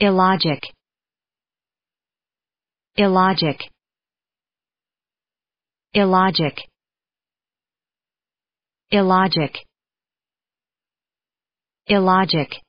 illogic illogic illogic illogic illogic